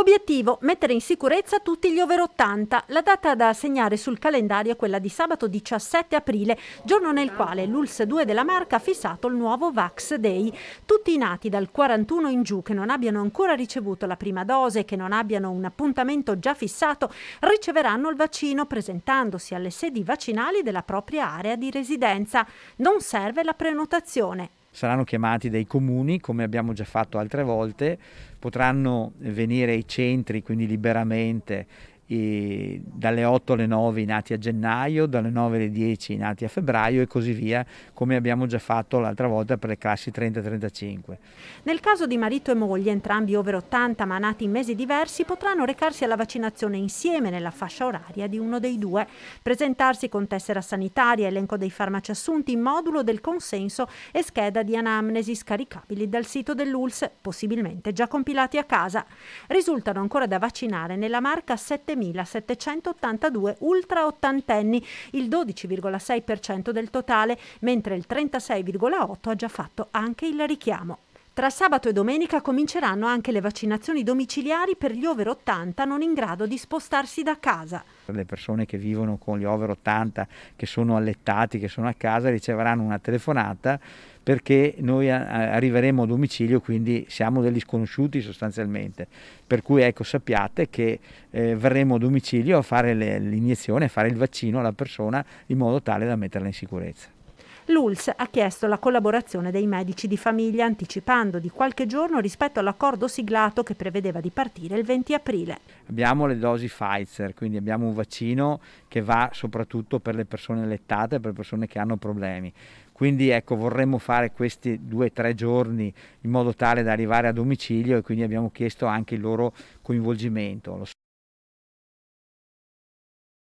Obiettivo, mettere in sicurezza tutti gli over 80. La data da segnare sul calendario è quella di sabato 17 aprile, giorno nel quale l'ULS 2 della Marca ha fissato il nuovo Vax Day. Tutti i nati dal 41 in giù che non abbiano ancora ricevuto la prima dose, e che non abbiano un appuntamento già fissato, riceveranno il vaccino presentandosi alle sedi vaccinali della propria area di residenza. Non serve la prenotazione, saranno chiamati dai comuni, come abbiamo già fatto altre volte, potranno venire ai centri, quindi liberamente, dalle 8 alle 9 i nati a gennaio, dalle 9 alle 10 i nati a febbraio e così via, come abbiamo già fatto l'altra volta per le classi 30-35. Nel caso di marito e moglie, entrambi over 80 ma nati in mesi diversi, potranno recarsi alla vaccinazione insieme nella fascia oraria di uno dei due, presentarsi con tessera sanitaria, elenco dei farmaci assunti, modulo del consenso e scheda di anamnesi scaricabili dal sito dell'ULS, possibilmente già compilati a casa. Risultano ancora da vaccinare nella marca 7 5.782 ultra ottantenni, il 12,6% del totale, mentre il 36,8% ha già fatto anche il richiamo. Tra sabato e domenica cominceranno anche le vaccinazioni domiciliari per gli over 80 non in grado di spostarsi da casa. Le persone che vivono con gli over 80, che sono allettati, che sono a casa, riceveranno una telefonata perché noi arriveremo a domicilio, quindi siamo degli sconosciuti sostanzialmente. Per cui ecco, sappiate che eh, verremo a domicilio a fare l'iniezione, a fare il vaccino alla persona in modo tale da metterla in sicurezza l'ULS ha chiesto la collaborazione dei medici di famiglia anticipando di qualche giorno rispetto all'accordo siglato che prevedeva di partire il 20 aprile. Abbiamo le dosi Pfizer, quindi abbiamo un vaccino che va soprattutto per le persone lettate, per persone che hanno problemi. Quindi ecco, vorremmo fare questi due o tre giorni in modo tale da arrivare a domicilio e quindi abbiamo chiesto anche il loro coinvolgimento.